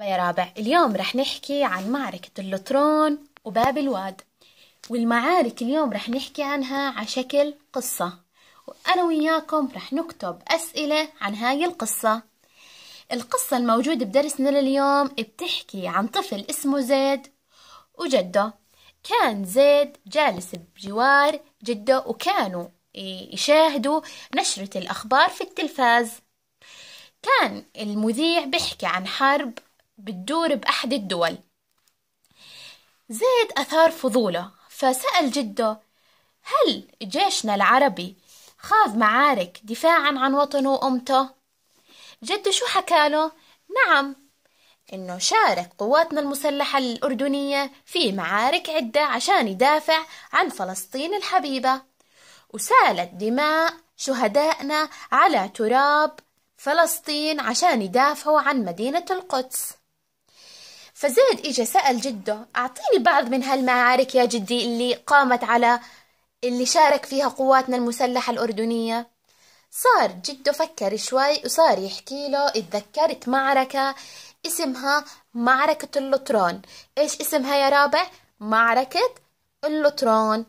يا رابع اليوم رح نحكي عن معركة اللطرون وباب الواد والمعارك اليوم رح نحكي عنها على شكل قصة وأنا وياكم رح نكتب أسئلة عن هاي القصة القصة الموجودة بدرسنا لليوم بتحكي عن طفل اسمه زيد وجده كان زيد جالس بجوار جده وكانوا يشاهدوا نشرة الأخبار في التلفاز كان المذيع بيحكي عن حرب بتدور بأحد الدول زيد أثار فضوله فسأل جده هل جيشنا العربي خاض معارك دفاعا عن وطنه وأمته؟ جده شو حكاله؟ نعم إنه شارك قواتنا المسلحة الأردنية في معارك عدة عشان يدافع عن فلسطين الحبيبة وسالت دماء شهدائنا على تراب فلسطين عشان يدافعوا عن مدينة القدس فزيد إجا سأل جده أعطيني بعض من هالمعارك يا جدي اللي قامت على اللي شارك فيها قواتنا المسلحة الأردنية صار جده فكر شوي وصار يحكي له اتذكرت معركة اسمها معركة اللطرون إيش اسمها يا رابع؟ معركة اللطرون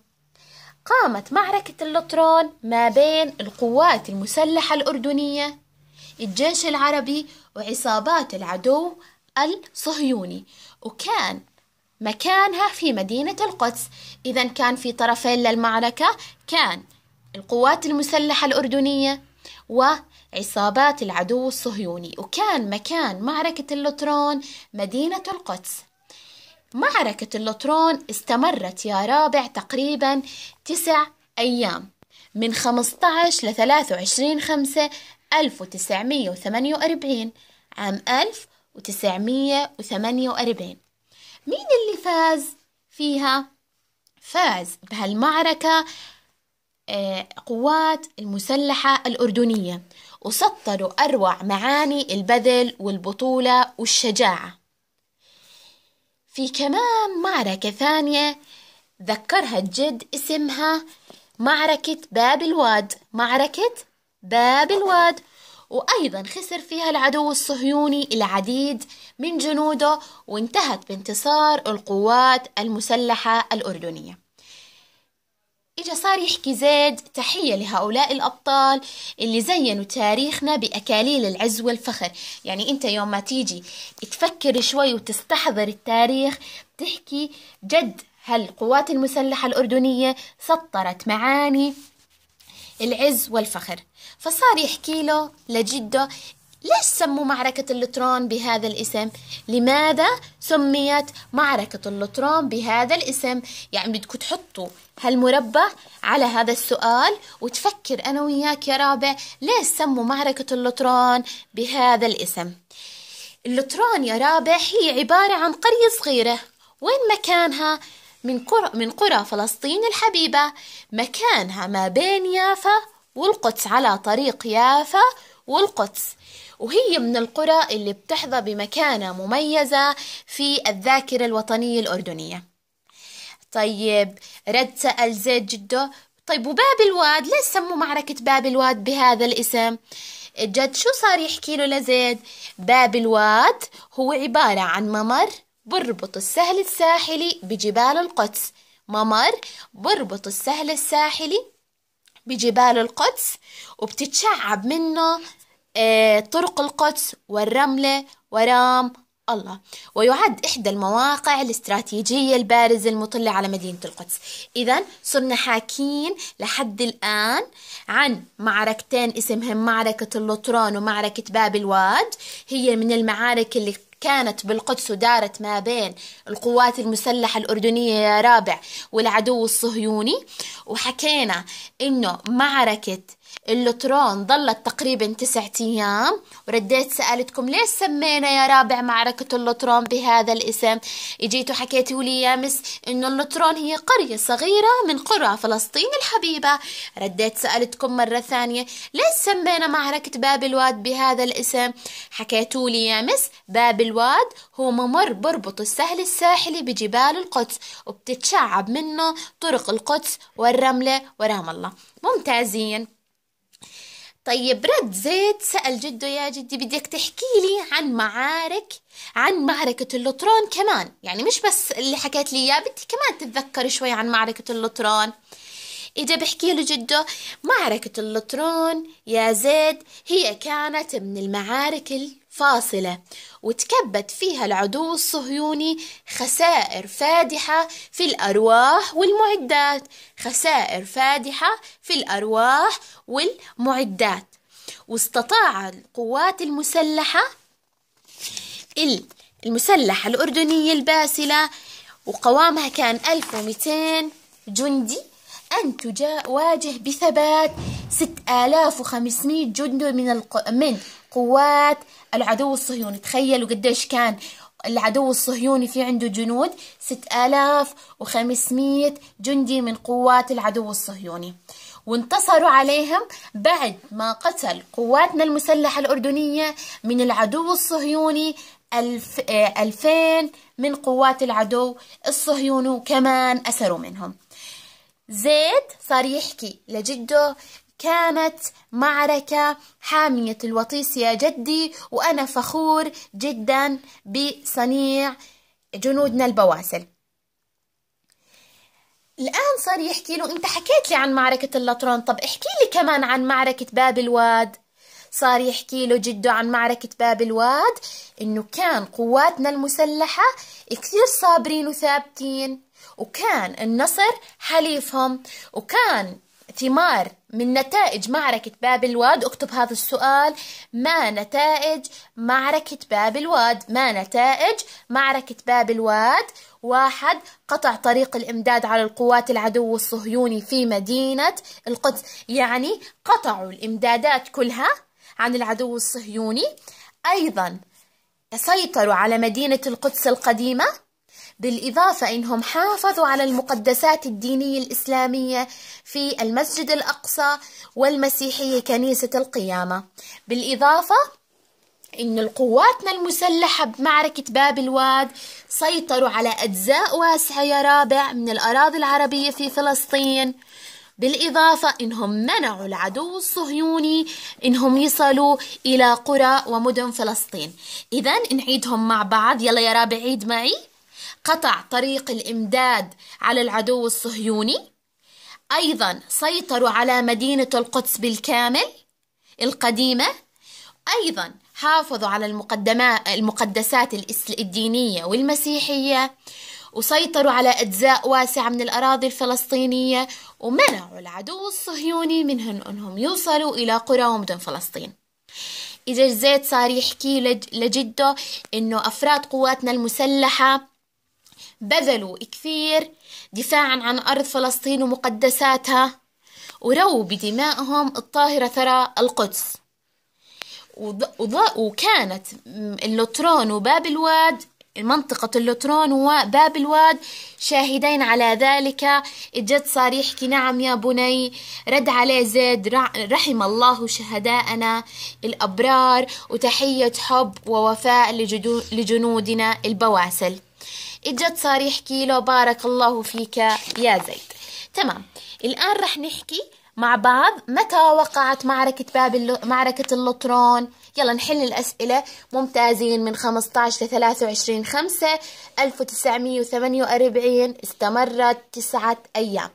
قامت معركة اللطرون ما بين القوات المسلحة الأردنية الجيش العربي وعصابات العدو الصهيوني وكان مكانها في مدينة القدس إذا كان في طرفين للمعركة كان القوات المسلحة الأردنية وعصابات العدو الصهيوني وكان مكان معركة اللطرون مدينة القدس معركة اللطرون استمرت يا رابع تقريبا تسع أيام من 15 ل 23 5 1948 عام 1000 وتسعمية وثمانية وأربعين مين اللي فاز فيها؟ فاز بهالمعركة آه، قوات المسلحة الأردنية وسطروا أروع معاني البذل والبطولة والشجاعة في كمان معركة ثانية ذكرها الجد اسمها معركة باب الواد معركة باب الواد وأيضا خسر فيها العدو الصهيوني العديد من جنوده وانتهت بانتصار القوات المسلحة الأردنية إجا صار يحكي زيد تحية لهؤلاء الأبطال اللي زينوا تاريخنا بأكاليل العز والفخر يعني أنت يوم ما تيجي تفكر شوي وتستحضر التاريخ بتحكي جد هالقوات المسلحة الأردنية سطرت معاني العز والفخر فصار يحكي له لجده ليش سموا معركة اللترون بهذا الاسم؟ لماذا سميت معركة اللترون بهذا الاسم؟ يعني بدكم تحطوا هالمربع على هذا السؤال وتفكر أنا وياك يا رابع ليش سموا معركة اللترون بهذا الاسم؟ اللترون يا رابع هي عبارة عن قرية صغيرة وين مكانها؟ من قرى, من قرى فلسطين الحبيبة مكانها ما بين يافا والقدس على طريق يافا والقدس وهي من القرى اللي بتحظى بمكانة مميزة في الذاكرة الوطنية الأردنية طيب رد سأل زيد جده طيب وباب الواد ليش سموا معركة باب الواد بهذا الاسم؟ الجد شو صار يحكي له لزيد؟ باب الواد هو عبارة عن ممر بربط السهل الساحلي بجبال القدس ممر بربط السهل الساحلي بجبال القدس وبتتشعب منه آه، طرق القدس والرملة ورام الله ويعد إحدى المواقع الاستراتيجية البارزة المطلة على مدينة القدس إذا صرنا حاكين لحد الآن عن معركتين اسمهم معركة اللطران ومعركة باب الواد هي من المعارك اللي كانت بالقدس ودارت ما بين القوات المسلحة الأردنية يا رابع والعدو الصهيوني وحكينا إنه معركة اللطرون ظلت تقريبا تسعة أيام ورديت سألتكم ليش سمينا يا رابع معركة اللطرون بهذا الاسم اجيتوا حكيتوا لي يا مس إنه اللطرون هي قرية صغيرة من قرى فلسطين الحبيبة رديت سألتكم مرة ثانية ليش سمينا معركة باب الواد بهذا الاسم حكيتوا لي يا مس باب الواد هو ممر بربط السهل الساحلي بجبال القدس وبتتشعب منه طرق القدس والرملة ورام الله ممتازين طيب رد زيد سأل جده يا جدي بدك تحكي لي عن معارك عن معركة اللطرون كمان يعني مش بس اللي حكيت لي إياه بدي كمان تتذكر شوي عن معركة اللطرون إجا بحكي لجده معركة اللطرون يا زيد هي كانت من المعارك الفاصلة وتكبت فيها العدو الصهيوني خسائر فادحة في الأرواح والمعدات خسائر فادحة في الأرواح والمعدات واستطاع القوات المسلحة المسلحة الأردنية الباسلة وقوامها كان 1200 جندي أن تواجه بثبات 6500 جندي من الق... من قوات العدو الصهيوني تخيلوا قديش كان العدو الصهيوني في عنده جنود 6500 جندي من قوات العدو الصهيوني وانتصروا عليهم بعد ما قتل قواتنا المسلحة الأردنية من العدو الصهيوني ألف آه، ألفين من قوات العدو الصهيوني وكمان أسروا منهم زيد صار يحكي لجده كانت معركة حامية الوطيس يا جدي وأنا فخور جدا بصنيع جنودنا البواسل الآن صار يحكي له أنت حكيت لي عن معركة اللطرون طب احكي لي كمان عن معركة باب الواد صار يحكي له جده عن معركة باب الواد إنه كان قواتنا المسلحة كثير صابرين وثابتين وكان النصر حليفهم وكان ثمار من نتائج معركة باب الواد اكتب هذا السؤال ما نتائج معركة باب الواد ما نتائج معركة باب الواد واحد قطع طريق الإمداد على القوات العدو الصهيوني في مدينة القدس يعني قطعوا الإمدادات كلها عن العدو الصهيوني أيضا سيطروا على مدينة القدس القديمة بالإضافة إنهم حافظوا على المقدسات الدينية الإسلامية في المسجد الأقصى والمسيحية كنيسة القيامة بالإضافة إن القواتنا المسلحة بمعركة باب الواد سيطروا على أجزاء واسعة يا رابع من الأراضي العربية في فلسطين بالإضافة إنهم منعوا العدو الصهيوني إنهم يصلوا إلى قرى ومدن فلسطين إذا نعيدهم مع بعض يلا يا رابع عيد معي قطع طريق الامداد على العدو الصهيوني ايضا سيطروا على مدينه القدس بالكامل القديمه ايضا حافظوا على المقدسات الدينيه والمسيحيه وسيطروا على أجزاء واسعة من الأراضي الفلسطينية ومنعوا العدو الصهيوني من أنهم يوصلوا إلى قرى ومدن فلسطين إذا زيد صار يحكي لجده إنه أفراد قواتنا المسلحة بذلوا كثير دفاعا عن أرض فلسطين ومقدساتها ورووا بدمائهم الطاهرة ثرى القدس وكانت اللوترون وباب الواد منطقة اللوترون وباب الواد شاهدين على ذلك الجد صار يحكي نعم يا بني رد عليه زيد رحم الله شهداءنا الأبرار وتحية حب ووفاء لجنودنا البواسل اجت صار يحكي له بارك الله فيك يا زيد تمام الآن رح نحكي مع بعض متى وقعت معركة باب اللو... معركة اللطرون يلا نحل الأسئلة ممتازين من 15 ل 23 5 1948 استمرت تسعة أيام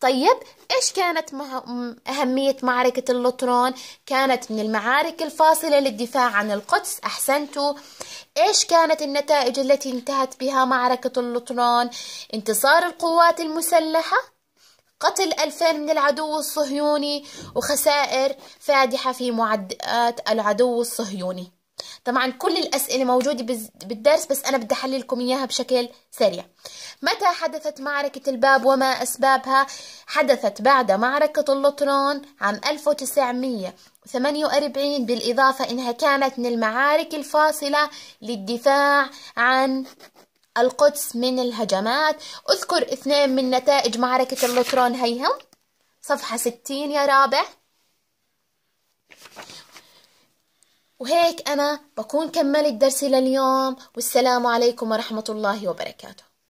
طيب إيش كانت مه... أهمية معركة اللطرون؟ كانت من المعارك الفاصلة للدفاع عن القدس أحسنتوا إيش كانت النتائج التي انتهت بها معركة اللطنان انتصار القوات المسلحة؟ قتل ألفين من العدو الصهيوني وخسائر فادحة في معدات العدو الصهيوني طبعا كل الأسئلة موجودة بالدرس بس أنا بدي أحللكم إياها بشكل سريع متى حدثت معركة الباب وما أسبابها؟ حدثت بعد معركة اللطنان عام 1900 48 بالإضافة إنها كانت من المعارك الفاصلة للدفاع عن القدس من الهجمات أذكر اثنين من نتائج معركة اللطرون هيهم صفحة 60 يا رابع وهيك أنا بكون كملت درسي لليوم والسلام عليكم ورحمة الله وبركاته